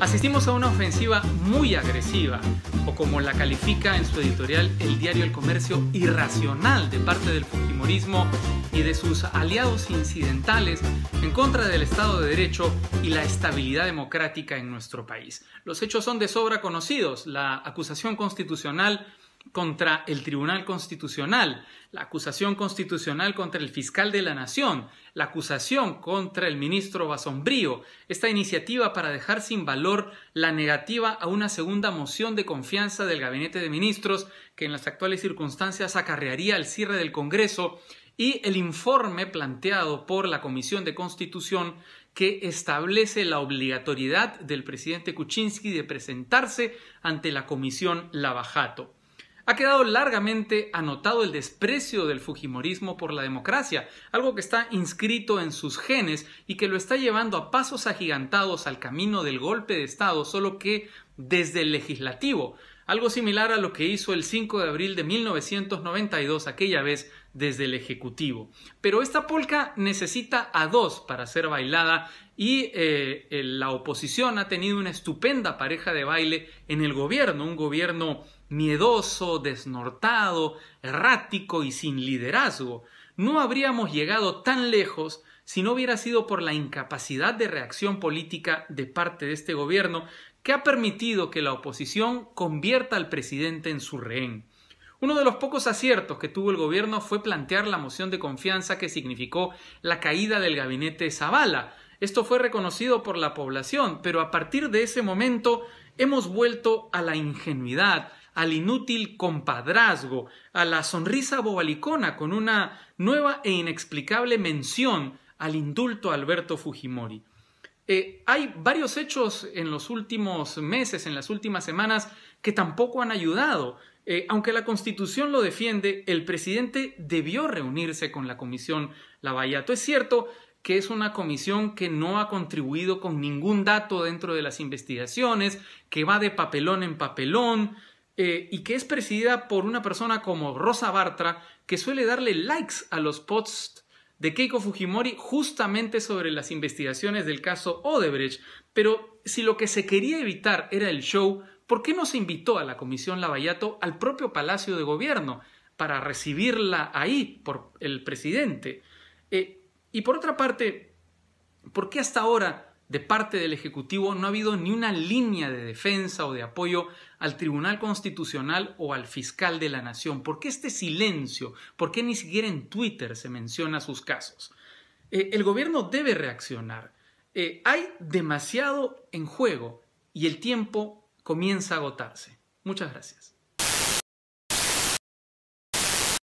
Asistimos a una ofensiva muy agresiva, o como la califica en su editorial el diario El Comercio, irracional de parte del Fujimorismo y de sus aliados incidentales en contra del Estado de Derecho y la estabilidad democrática en nuestro país. Los hechos son de sobra conocidos. La acusación constitucional contra el Tribunal Constitucional, la acusación constitucional contra el fiscal de la Nación, la acusación contra el ministro Basombrío, esta iniciativa para dejar sin valor la negativa a una segunda moción de confianza del gabinete de ministros que en las actuales circunstancias acarrearía el cierre del Congreso y el informe planteado por la Comisión de Constitución que establece la obligatoriedad del presidente Kuczynski de presentarse ante la Comisión Lavajato ha quedado largamente anotado el desprecio del Fujimorismo por la democracia, algo que está inscrito en sus genes y que lo está llevando a pasos agigantados al camino del golpe de Estado, solo que desde el legislativo, algo similar a lo que hizo el 5 de abril de 1992, aquella vez desde el Ejecutivo. Pero esta polca necesita a dos para ser bailada y eh, la oposición ha tenido una estupenda pareja de baile en el gobierno, un gobierno miedoso, desnortado, errático y sin liderazgo. No habríamos llegado tan lejos si no hubiera sido por la incapacidad de reacción política de parte de este gobierno que ha permitido que la oposición convierta al presidente en su rehén. Uno de los pocos aciertos que tuvo el gobierno fue plantear la moción de confianza que significó la caída del gabinete Zavala. Esto fue reconocido por la población, pero a partir de ese momento hemos vuelto a la ingenuidad, al inútil compadrazgo, a la sonrisa bobalicona con una nueva e inexplicable mención al indulto Alberto Fujimori. Eh, hay varios hechos en los últimos meses, en las últimas semanas, que tampoco han ayudado. Eh, aunque la Constitución lo defiende, el presidente debió reunirse con la Comisión Lavallato. Es cierto que es una comisión que no ha contribuido con ningún dato dentro de las investigaciones, que va de papelón en papelón eh, y que es presidida por una persona como Rosa Bartra, que suele darle likes a los posts de Keiko Fujimori justamente sobre las investigaciones del caso Odebrecht, pero si lo que se quería evitar era el show, ¿por qué no se invitó a la Comisión Lavallato al propio Palacio de Gobierno para recibirla ahí por el presidente? Eh, y por otra parte, ¿por qué hasta ahora de parte del Ejecutivo no ha habido ni una línea de defensa o de apoyo al Tribunal Constitucional o al fiscal de la Nación. ¿Por qué este silencio? ¿Por qué ni siquiera en Twitter se menciona sus casos? Eh, el gobierno debe reaccionar. Eh, hay demasiado en juego y el tiempo comienza a agotarse. Muchas gracias.